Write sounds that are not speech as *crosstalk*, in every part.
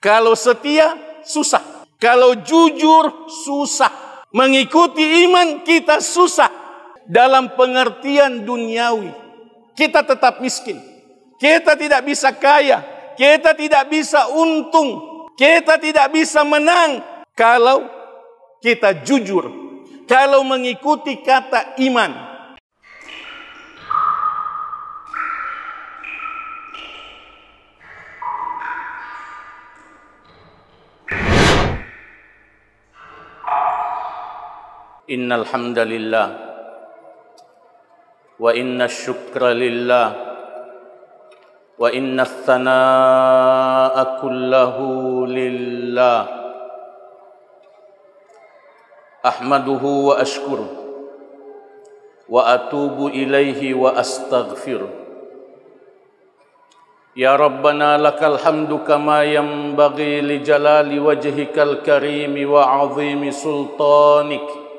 Kalau setia, susah. Kalau jujur, susah. Mengikuti iman, kita susah. Dalam pengertian duniawi, kita tetap miskin. Kita tidak bisa kaya. Kita tidak bisa untung. Kita tidak bisa menang. Kalau kita jujur. Kalau mengikuti kata iman. إن الحمد لله وإن الشكر لله وإن الثناء كله لله أحمده وأشكره وأتوب إليه وأستغفره يا ربنا لك الحمد كما ينبغي لجلال وجهك الكريم وعظيم سلطانك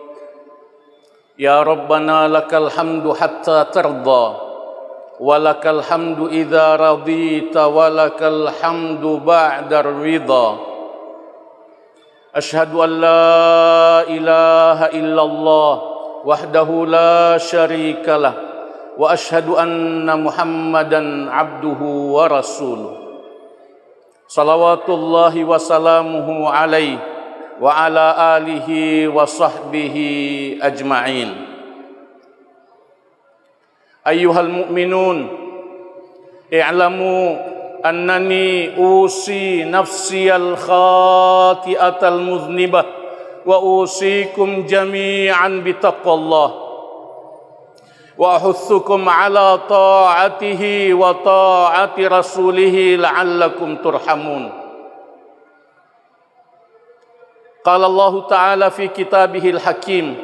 يا ربنا لك الحمد حتى ترضى ولك الحمد اذا رضيت ولك الحمد بعد الرضا اشهد ان لا اله الا الله وحده لا شريك له واشهد ان محمدا عبده ورسوله صلوات الله وسلامه عليه وعلى آله وصحبه أجمعين أيها المؤمنون اعلموا أنني أوصي نفسي الخاطئة المذنبة وأوصيكم جميعا بتقوى الله وأحثكم على طاعته وطاعة رسوله لعلكم ترحمون قال الله تعالى في كتابه الحكيم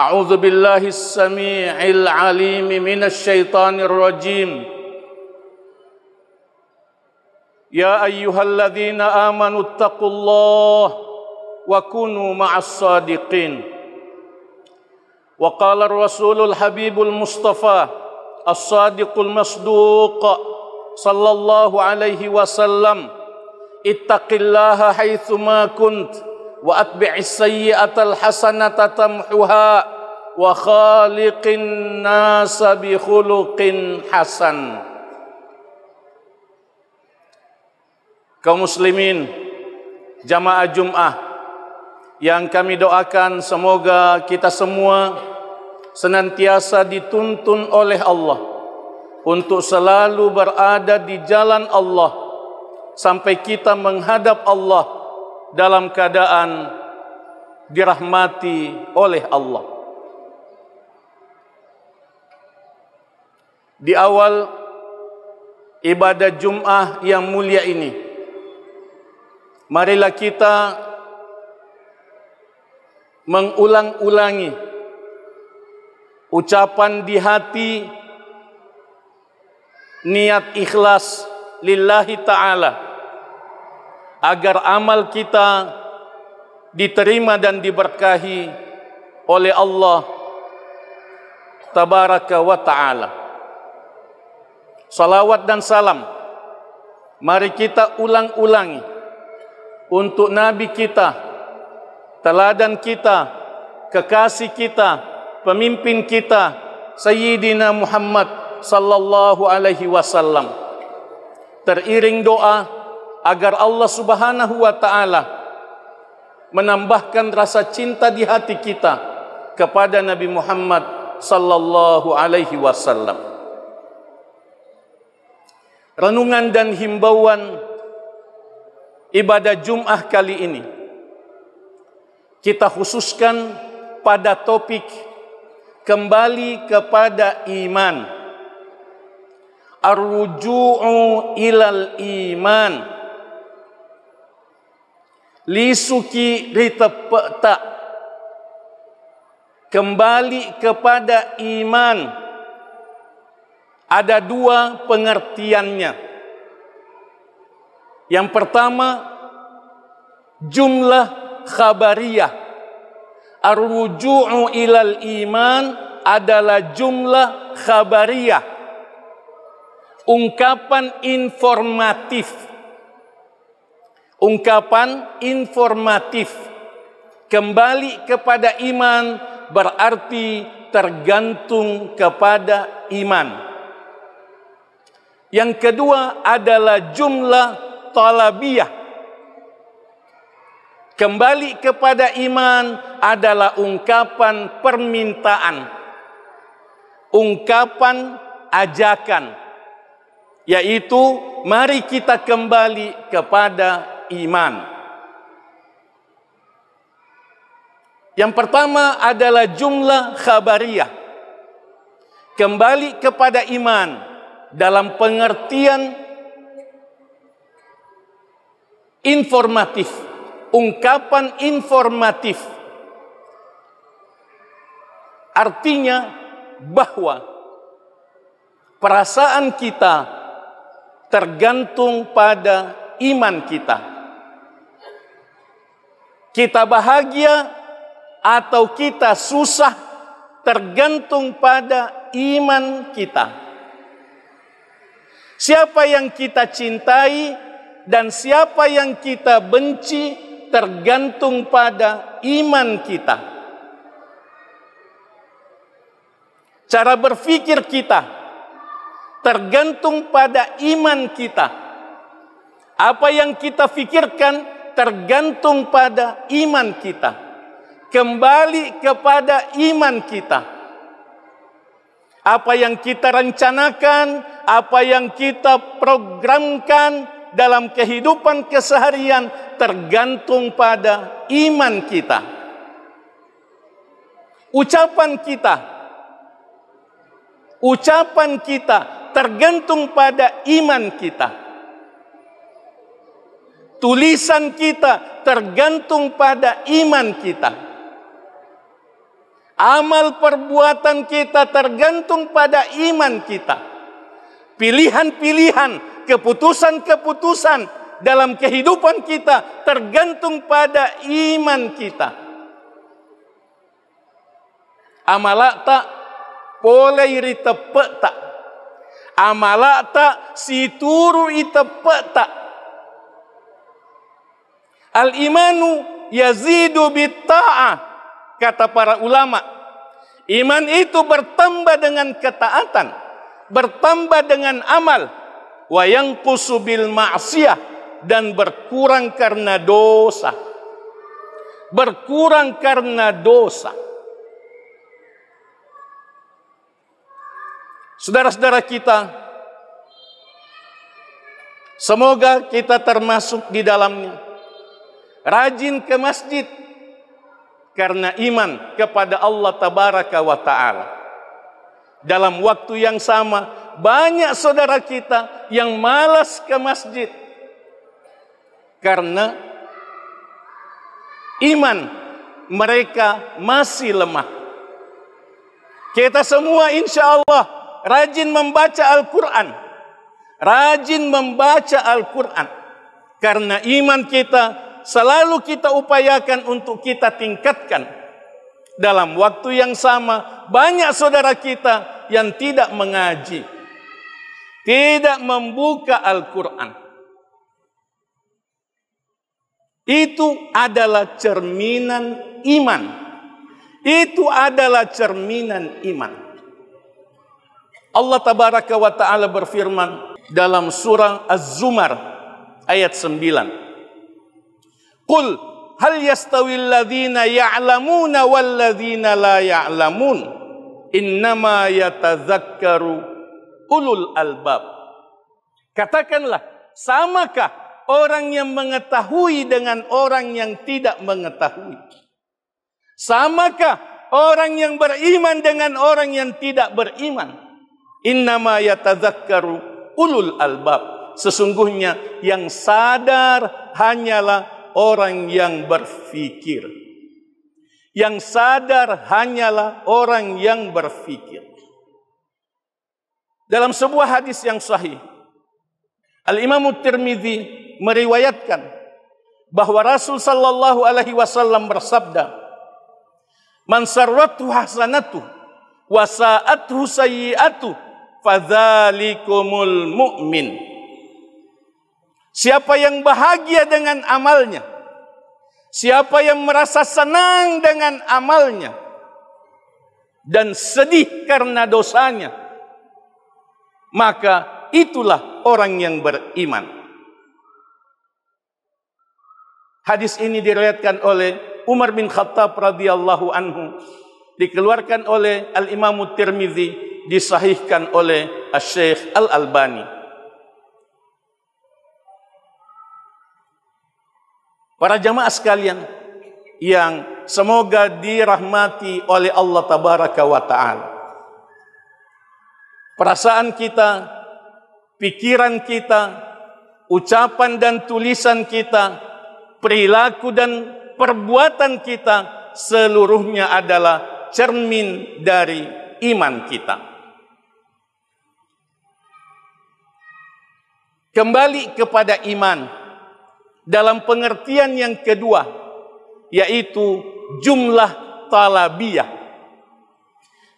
اعوذ بالله السميع العليم من الشيطان الرجيم يا ايها الذين امنوا اتقوا الله وكونوا مع الصادقين وقال الرسول الحبيب المصطفى الصادق المصدوق صلى الله عليه وسلم اتق الله حيثما كنت wa atbi'is sayyi'atal hasanata tamhuha wa khaliqin nasa bi khuluqin hasan kaum muslimin jamaah Jum'ah yang kami doakan semoga kita semua senantiasa dituntun oleh Allah untuk selalu berada di jalan Allah sampai kita menghadap Allah dalam keadaan dirahmati oleh Allah. Di awal ibadah Jumat yang mulia ini, marilah kita mengulang-ulangi ucapan di hati niat ikhlas lillahi ta'ala agar amal kita diterima dan diberkahi oleh Allah tabaraka wa taala. Salawat dan salam mari kita ulang-ulangi untuk nabi kita, teladan kita, kekasih kita, pemimpin kita Sayyidina Muhammad sallallahu alaihi wasallam. Teriring doa agar Allah Subhanahu wa taala menambahkan rasa cinta di hati kita kepada Nabi Muhammad sallallahu alaihi wasallam. Renungan dan himbauan ibadah Jumat kali ini kita khususkan pada topik kembali kepada iman. Arruju'u ilal iman li suki li tepetak kembali kepada iman ada dua pengertiannya yang pertama jumlah khabariyah arwuju'u ilal iman adalah jumlah khabariyah ungkapan informatif Ungkapan informatif kembali kepada iman berarti tergantung kepada iman. Yang kedua adalah jumlah talabiyah. Kembali kepada iman adalah ungkapan permintaan. Ungkapan ajakan. Yaitu mari kita kembali kepada iman. Yang pertama adalah jumlah khabariyah. Kembali kepada iman dalam pengertian informatif, ungkapan informatif. Artinya bahwa perasaan kita tergantung pada iman kita kita bahagia atau kita susah tergantung pada iman kita. Siapa yang kita cintai dan siapa yang kita benci tergantung pada iman kita. Cara berpikir kita tergantung pada iman kita. Apa yang kita pikirkan tergantung pada iman kita. Kembali kepada iman kita. Apa yang kita rencanakan, apa yang kita programkan dalam kehidupan keseharian tergantung pada iman kita. Ucapan kita, ucapan kita tergantung pada iman kita. Tulisan kita tergantung pada iman kita. Amal perbuatan kita tergantung pada iman kita. Pilihan-pilihan, keputusan-keputusan dalam kehidupan kita tergantung pada iman kita. tak boleh Amalata tak ritepeta. turu situru tak. Al-imanu yazidu bitta'ah. Kata para ulama. Iman itu bertambah dengan ketaatan. Bertambah dengan amal. Wayang kusubil ma'asiyah. Dan berkurang karena dosa. Berkurang karena dosa. Saudara-saudara kita, semoga kita termasuk di dalamnya rajin ke masjid karena iman kepada Allah tabaraka wa taala. Dalam waktu yang sama, banyak saudara kita yang malas ke masjid karena iman mereka masih lemah. Kita semua insya Allah rajin membaca Al-Quran. Rajin membaca Al-Quran. Karena iman kita selalu kita upayakan untuk kita tingkatkan. Dalam waktu yang sama, banyak saudara kita yang tidak mengaji, tidak membuka Al-Quran. Itu adalah cerminan iman. Itu adalah cerminan iman. Allah tabaraka wa taala berfirman dalam surah Az-Zumar ayat 9. Qul hal yastawil ladzina ya'lamuna wal la ya'lamun innama yatazakkaru ulul albab. Katakanlah, samakah orang yang mengetahui dengan orang yang tidak mengetahui? Samakah orang yang beriman dengan orang yang tidak beriman. Innama yatadzakkaru ulul albab. Sesungguhnya yang sadar hanyalah orang yang berfikir. Yang sadar hanyalah orang yang berfikir. Dalam sebuah hadis yang sahih, Al-Imam Tirmizi meriwayatkan bahawa Rasul sallallahu alaihi wasallam bersabda, "Man sarratu hasanatu wa sa'atuhu sayyi'atu fadzalikumul mu'min." Siapa yang bahagia dengan amalnya? Siapa yang merasa senang dengan amalnya dan sedih karena dosanya? Maka itulah orang yang beriman. Hadis ini diriwayatkan oleh Umar bin Khattab radhiyallahu anhu, dikeluarkan oleh Al Imam Tirmizi, disahihkan oleh Syekh Al Albani. Para jamaah sekalian yang semoga dirahmati oleh Allah Tabaraka wa Ta'ala. Perasaan kita, pikiran kita, ucapan dan tulisan kita, perilaku dan perbuatan kita seluruhnya adalah cermin dari iman kita. Kembali kepada iman, iman. dalam pengertian yang kedua, yaitu jumlah talabiyah.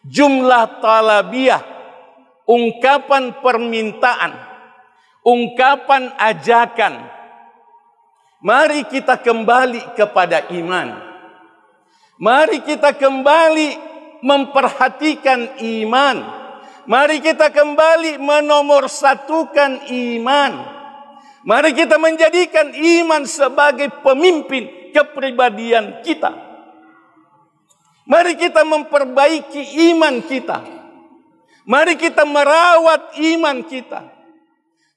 Jumlah talabiyah, ungkapan permintaan, ungkapan ajakan. Mari kita kembali kepada iman. Mari kita kembali memperhatikan iman. Mari kita kembali menomorsatukan iman. Mari kita menjadikan iman sebagai pemimpin kepribadian kita. Mari kita memperbaiki iman kita. Mari kita merawat iman kita.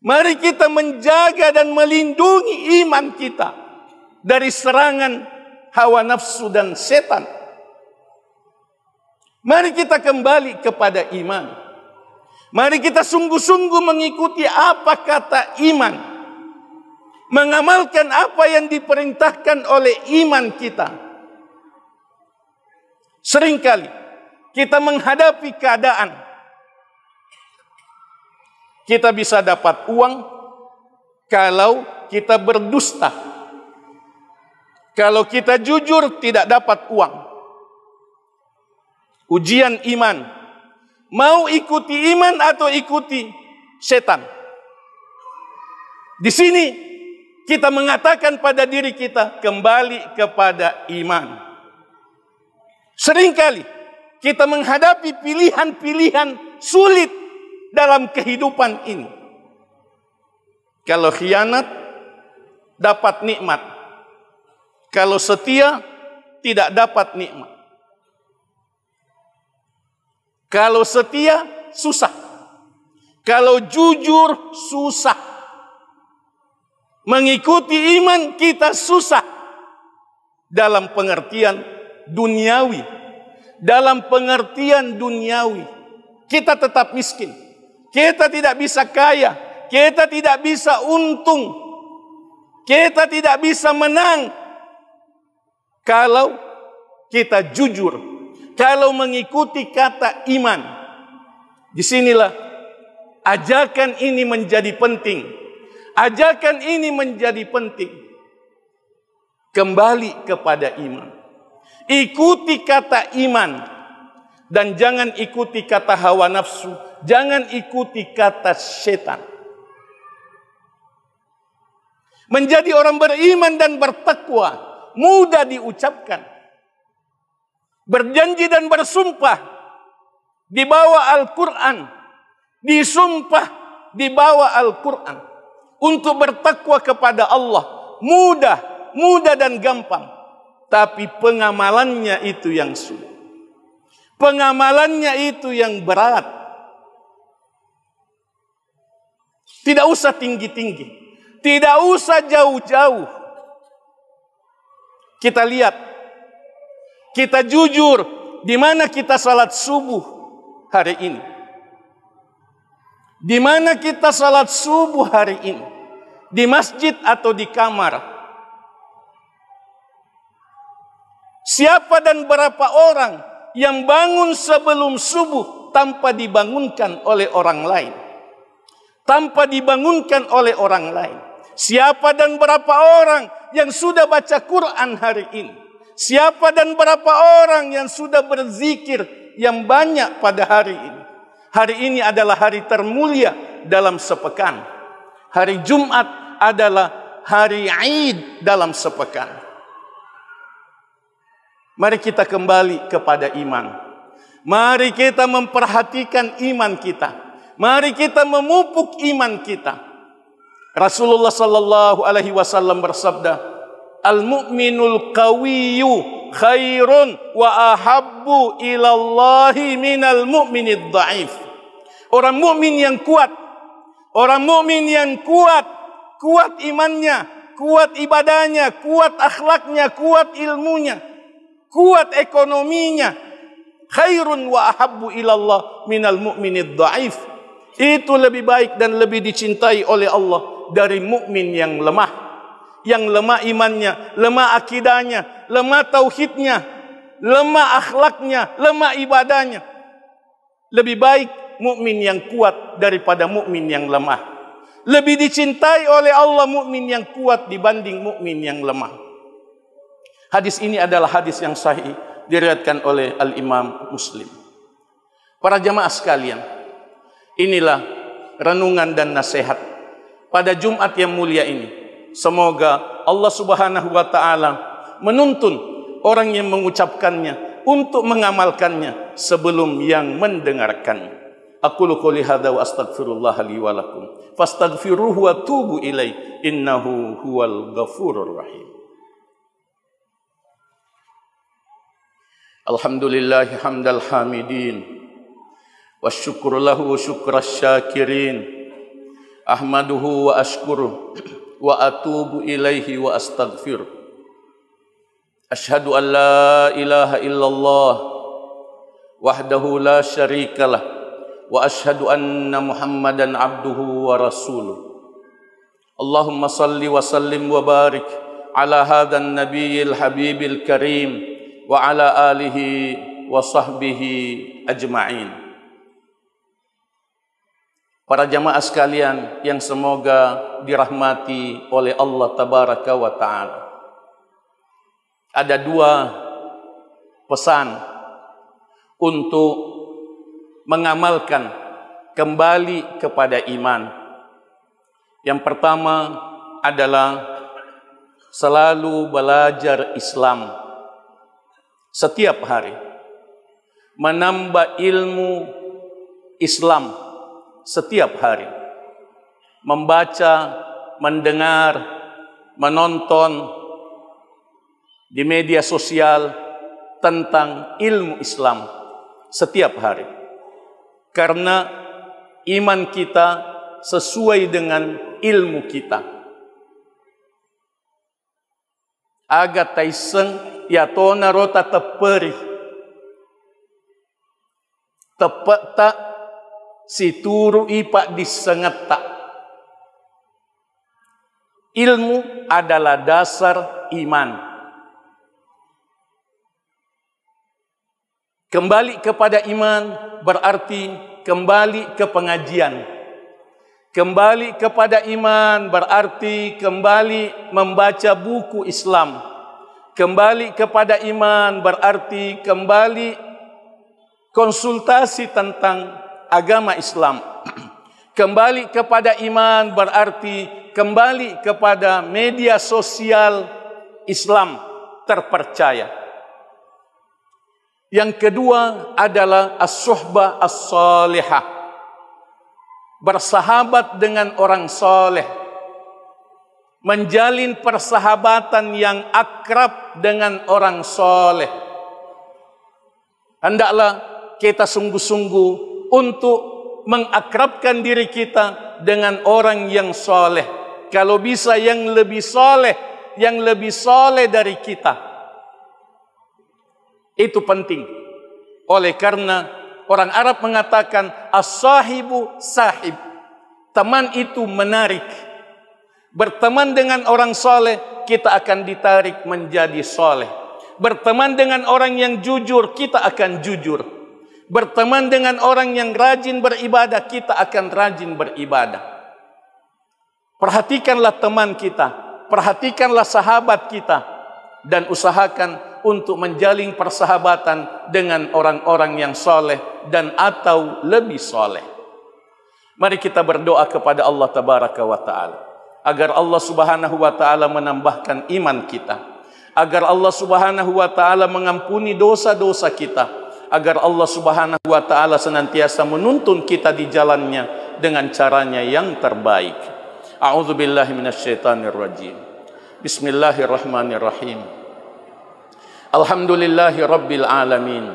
Mari kita menjaga dan melindungi iman kita dari serangan hawa nafsu dan setan. Mari kita kembali kepada iman. Mari kita sungguh-sungguh mengikuti apa kata iman mengamalkan apa yang diperintahkan oleh iman kita. Seringkali kita menghadapi keadaan kita bisa dapat uang kalau kita berdusta. Kalau kita jujur tidak dapat uang. Ujian iman. Mau ikuti iman atau ikuti setan? Di sini kita mengatakan pada diri kita kembali kepada iman. Seringkali kita menghadapi pilihan-pilihan sulit dalam kehidupan ini. Kalau khianat dapat nikmat. Kalau setia tidak dapat nikmat. Kalau setia susah. Kalau jujur susah. Mengikuti iman kita susah dalam pengertian duniawi. Dalam pengertian duniawi, kita tetap miskin. Kita tidak bisa kaya, kita tidak bisa untung, kita tidak bisa menang. Kalau kita jujur, kalau mengikuti kata iman, disinilah ajakan ini menjadi penting Ajakan ini menjadi penting. Kembali kepada iman. Ikuti kata iman dan jangan ikuti kata hawa nafsu, jangan ikuti kata setan. Menjadi orang beriman dan bertakwa mudah diucapkan. Berjanji dan bersumpah di bawah Al-Qur'an, disumpah di bawah Al-Qur'an untuk bertakwa kepada Allah mudah, mudah dan gampang. Tapi pengamalannya itu yang sulit. Pengamalannya itu yang berat. Tidak usah tinggi-tinggi. Tidak usah jauh-jauh. Kita lihat. Kita jujur di mana kita salat subuh hari ini. Di mana kita salat subuh hari ini di masjid atau di kamar. Siapa dan berapa orang yang bangun sebelum subuh tanpa dibangunkan oleh orang lain? Tanpa dibangunkan oleh orang lain. Siapa dan berapa orang yang sudah baca Quran hari ini? Siapa dan berapa orang yang sudah berzikir yang banyak pada hari ini? Hari ini adalah hari termulia dalam sepekan. Hari Jumat adalah hari Eid dalam sepekan. Mari kita kembali kepada iman. Mari kita memperhatikan iman kita. Mari kita memupuk iman kita. Rasulullah sallallahu alaihi wasallam bersabda, "Al-mu'minul qawiyyu khairun wa ahabbu ila min al mu'minidh dha'if." Orang mukmin yang kuat, orang mukmin yang kuat kuat imannya, kuat ibadahnya, kuat akhlaknya, kuat ilmunya, kuat ekonominya. Khairun wa ahabbu ilallah minal mu'minid da'if. Itu lebih baik dan lebih dicintai oleh Allah dari mukmin yang lemah. Yang lemah imannya, lemah akidahnya, lemah tauhidnya, lemah akhlaknya, lemah ibadahnya. Lebih baik mukmin yang kuat daripada mukmin yang lemah lebih dicintai oleh Allah mukmin yang kuat dibanding mukmin yang lemah. Hadis ini adalah hadis yang sahih diriatkan oleh Al-Imam Muslim. Para jamaah sekalian, inilah renungan dan nasihat pada Jumat yang mulia ini. Semoga Allah Subhanahu wa taala menuntun orang yang mengucapkannya untuk mengamalkannya sebelum yang mendengarkannya. Aku lu hadza wa astaghfirullah li wa lakum. fastaghfiruhu wa tubu ilaih innahu huwal ghafurur rahim Alhamdulillah wa syukrulahu syukra ahmaduhu wa ashkuru wa atubu ilaihi wa astaghfir ashhadu an ilaha illallah wahdahu la syarikalah واشهد ان محمدا عبده ورسوله اللهم صل وسلم وبارك على هذا النبي الحبيب الكريم وعلى اله وصحبه اجمعين Para jamaah sekalian yang semoga dirahmati oleh Allah tabaraka wa taala. Ada dua pesan untuk mengamalkan kembali kepada iman. Yang pertama adalah selalu belajar Islam setiap hari, menambah ilmu Islam setiap hari, membaca, mendengar, menonton di media sosial tentang ilmu Islam setiap hari. Karena iman kita sesuai dengan ilmu kita. Aga taiseng ya tona rota teperi. Tepat tak si turu ipak disengat tak. Ilmu adalah dasar iman. Kembali kepada iman berarti kembali ke pengajian. Kembali kepada iman berarti kembali membaca buku Islam. Kembali kepada iman berarti kembali konsultasi tentang agama Islam. *clears throat* Kembali kepada iman berarti kembali kepada media sosial Islam terpercaya. Yang kedua adalah as-suhbah as-salihah. Bersahabat dengan orang soleh. Menjalin persahabatan yang akrab dengan orang soleh. Hendaklah kita sungguh-sungguh untuk mengakrabkan diri kita dengan orang yang soleh. Kalau bisa yang lebih soleh, yang lebih soleh dari kita Itu penting. Oleh karena orang Arab mengatakan as-sahibu sahib. Teman itu menarik. Berteman dengan orang soleh, kita akan ditarik menjadi soleh. Berteman dengan orang yang jujur, kita akan jujur. Berteman dengan orang yang rajin beribadah, kita akan rajin beribadah. Perhatikanlah teman kita, perhatikanlah sahabat kita, dan usahakan untuk menjalin persahabatan dengan orang-orang yang soleh dan atau lebih soleh. Mari kita berdoa kepada Allah Tabaraka wa Ta'ala agar Allah Subhanahu wa Ta'ala menambahkan iman kita, agar Allah Subhanahu wa Ta'ala mengampuni dosa-dosa kita, agar Allah Subhanahu wa Ta'ala senantiasa menuntun kita di jalannya dengan caranya yang terbaik. A'udzubillahiminasyaitonirrajim. Bismillahirrahmanirrahim. الحمد لله رب العالمين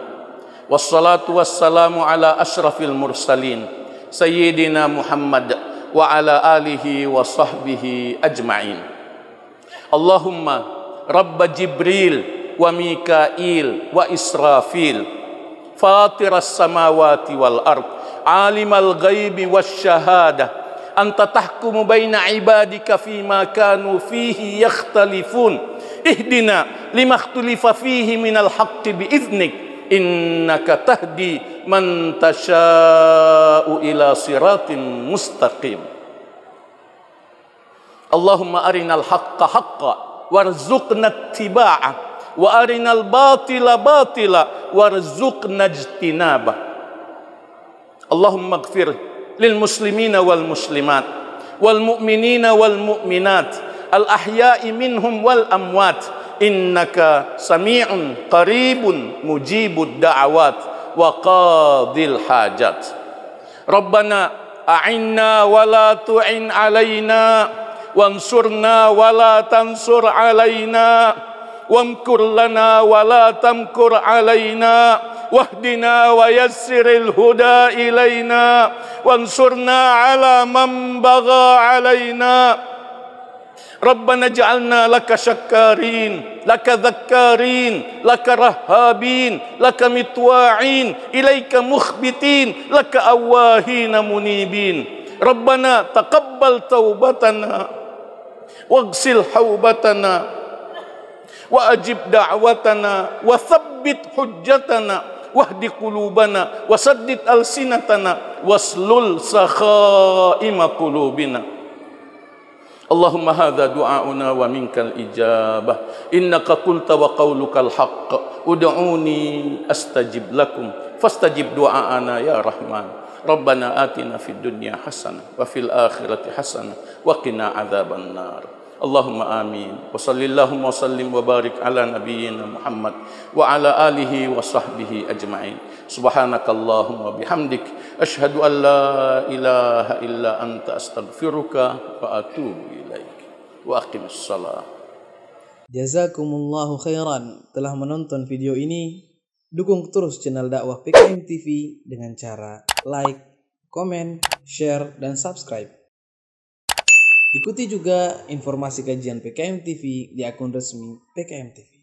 والصلاة والسلام على أشرف المرسلين سيدنا محمد وعلى آله وصحبه أجمعين اللهم رب جبريل وميكائيل وإسرافيل فاطر السماوات والأرض عالم الغيب والشهادة أنت تحكم بين عبادك فيما كانوا فيه يختلفون اهدنا لما اختلف فيه من الحق بإذنك إنك تهدي من تشاء إلى صراط مستقيم اللهم أرنا الحق حقا وارزقنا اتباعه وارنا الباطل باطلا وارزقنا اجتنابه اللهم اغفر للمسلمين والمسلمات والمؤمنين والمؤمنات الأحياء منهم والأموات إنك سميع قريب مجيب الدعوات وقاضي الحاجات ربنا أعنا ولا تعن علينا وانصرنا ولا تنصر علينا وامكر لنا ولا تمكر علينا واهدنا ويسر الهدى إلينا وانصرنا على من بغى علينا ربنا اجعلنا لك شكارين لك ذكارين لك رهابين لك مطواعين إليك مخبتين لك أواهين منيبين ربنا تقبل توبتنا واغسل حوبتنا وأجب دعوتنا وثبت حجتنا واهد قلوبنا وسدد ألسنتنا واسلل سخائم قلوبنا اللهم هذا دعاؤنا ومنك الإجابة إنك قلت وقولك الحق ادعوني أستجب لكم فاستجب دعاءنا يا رحمن ربنا آتنا في الدنيا حسنة وفي الآخرة حسنة وقنا عذاب النار اللهم آمين وصل اللهم وسلم وبارك على نبينا محمد وعلى آله وصحبه أجمعين subhanakallahumma bihamdik asyhadu an la ilaha illa anta astaghfiruka wa atubu ilaik wa aqimis salat Jazakumullahu khairan telah menonton video ini. Dukung terus channel dakwah PKM TV dengan cara like, komen, share, dan subscribe. Ikuti juga informasi kajian PKM TV di akun resmi PKM TV.